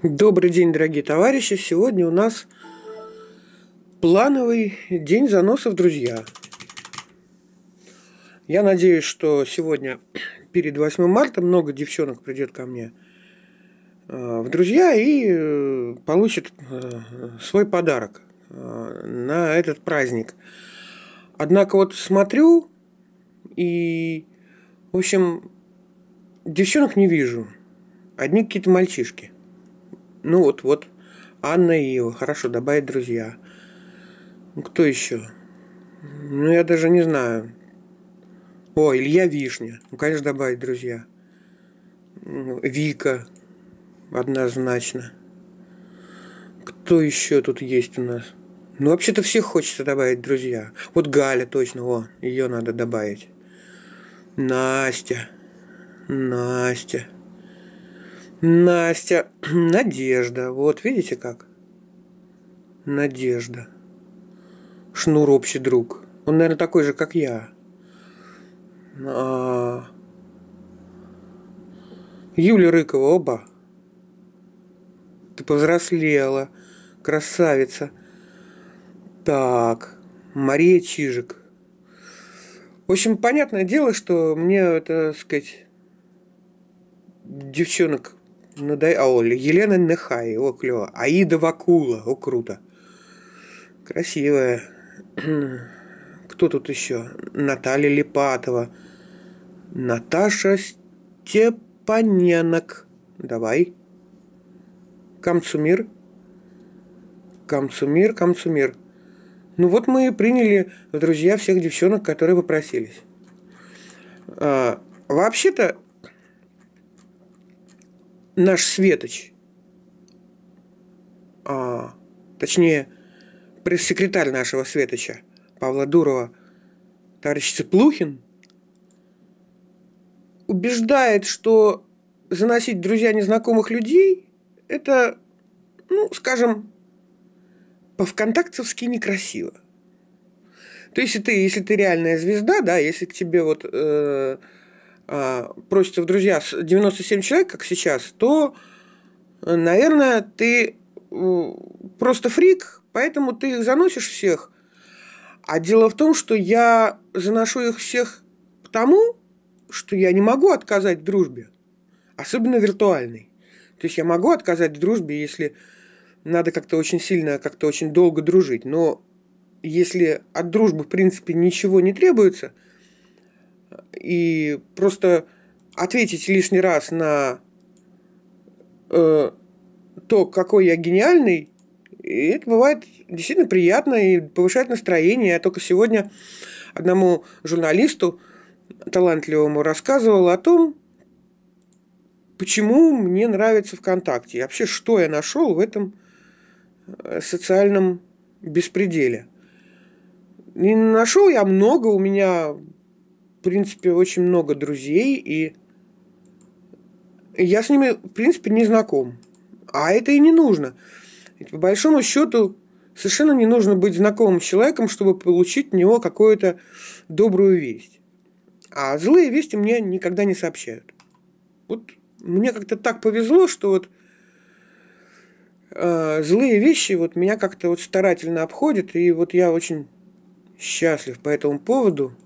Добрый день, дорогие товарищи! Сегодня у нас плановый день заносов, друзья. Я надеюсь, что сегодня перед 8 марта много девчонок придет ко мне э, в друзья и э, получит э, свой подарок на этот праздник. Однако вот смотрю и, в общем, девчонок не вижу. Одни какие-то мальчишки – ну вот, вот. Анна и Ева. Хорошо, добавить друзья. Ну, кто еще? Ну, я даже не знаю. О, Илья Вишня. Ну, конечно, добавить друзья. Ну, Вика. Однозначно. Кто еще тут есть у нас? Ну, вообще-то всех хочется добавить друзья. Вот Галя точно, о, ее надо добавить. Настя. Настя. Настя, Надежда, вот видите как? Надежда. Шнур общий друг. Он, наверное, такой же, как я. А... Юля Рыкова, оба. Ты повзрослела, красавица. Так, Мария Чижик. В общем, понятное дело, что мне, это, сказать, девчонок ну дай, а о, Елена Нехай, о, клево. Аида Вакула, о, круто. Красивая. Кто тут еще? Наталья Липатова. Наташа Степаненок. Давай. Камцумир. Камцумир, Камцумир. Ну вот мы и приняли в друзья всех девчонок, которые попросились. А, вообще-то наш Светоч, а, точнее, пресс-секретарь нашего Светоча, Павла Дурова, товарищ Цыплухин, убеждает, что заносить друзья незнакомых людей – это, ну, скажем, по-вконтактовски некрасиво. То есть, если ты, если ты реальная звезда, да, если к тебе вот э, Э, просится в друзья 97 человек, как сейчас, то, э, наверное, ты просто фрик, поэтому ты их заносишь всех. А дело в том, что я заношу их всех потому, что я не могу отказать в дружбе, особенно виртуальной. То есть я могу отказать в дружбе, если надо как-то очень сильно, как-то очень долго дружить. Но если от дружбы, в принципе, ничего не требуется – и просто ответить лишний раз на э, то, какой я гениальный, и это бывает действительно приятно и повышает настроение. Я только сегодня одному журналисту талантливому рассказывал о том, почему мне нравится ВКонтакте. И вообще, что я нашел в этом э, социальном беспределе. Не нашел я много, у меня в принципе, очень много друзей, и я с ними, в принципе, не знаком. А это и не нужно. Ведь по большому счету, совершенно не нужно быть знакомым с человеком, чтобы получить от него какую-то добрую весть. А злые вести мне никогда не сообщают. Вот мне как-то так повезло, что вот э, злые вещи вот меня как-то вот старательно обходят, и вот я очень счастлив по этому поводу.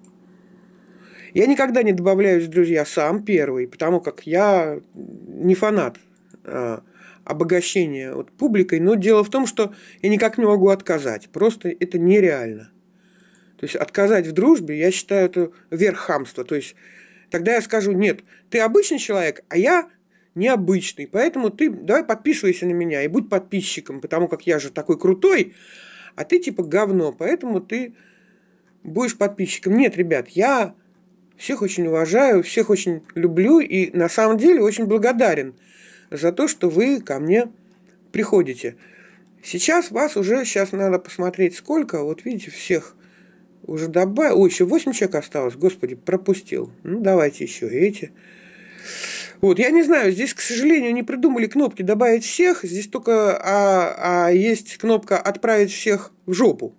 Я никогда не добавляюсь в друзья сам первый, потому как я не фанат а, обогащения вот, публикой. Но дело в том, что я никак не могу отказать. Просто это нереально. То есть отказать в дружбе, я считаю, это верх хамства. То есть тогда я скажу, нет, ты обычный человек, а я необычный. Поэтому ты давай подписывайся на меня и будь подписчиком, потому как я же такой крутой, а ты типа говно, поэтому ты будешь подписчиком. Нет, ребят, я всех очень уважаю, всех очень люблю и на самом деле очень благодарен за то, что вы ко мне приходите. Сейчас вас уже, сейчас надо посмотреть сколько, вот видите, всех уже добавил. Ой, еще 8 человек осталось, господи, пропустил. Ну, давайте еще эти. Вот, я не знаю, здесь, к сожалению, не придумали кнопки «добавить всех», здесь только а, а есть кнопка «отправить всех в жопу».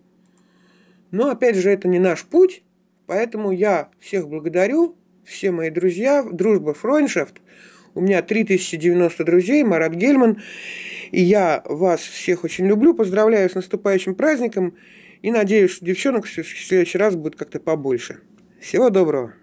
Но, опять же, это не наш путь, Поэтому я всех благодарю, все мои друзья, дружба Фройншафт. У меня 3090 друзей, Марат Гельман. И я вас всех очень люблю, поздравляю с наступающим праздником и надеюсь, что девчонок в следующий раз будет как-то побольше. Всего доброго!